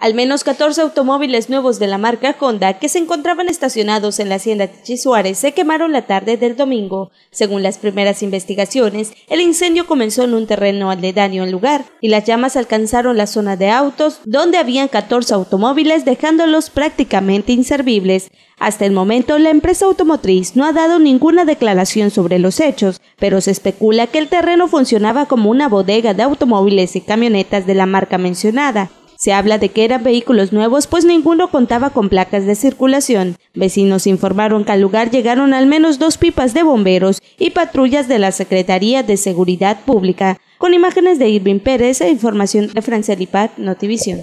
Al menos 14 automóviles nuevos de la marca Honda que se encontraban estacionados en la hacienda de se quemaron la tarde del domingo. Según las primeras investigaciones, el incendio comenzó en un terreno aledaño al lugar y las llamas alcanzaron la zona de autos donde habían 14 automóviles dejándolos prácticamente inservibles. Hasta el momento, la empresa automotriz no ha dado ninguna declaración sobre los hechos, pero se especula que el terreno funcionaba como una bodega de automóviles y camionetas de la marca mencionada, se habla de que eran vehículos nuevos, pues ninguno contaba con placas de circulación. Vecinos informaron que al lugar llegaron al menos dos pipas de bomberos y patrullas de la Secretaría de Seguridad Pública. Con imágenes de Irving Pérez e información de Francia Lipat, Notivisión.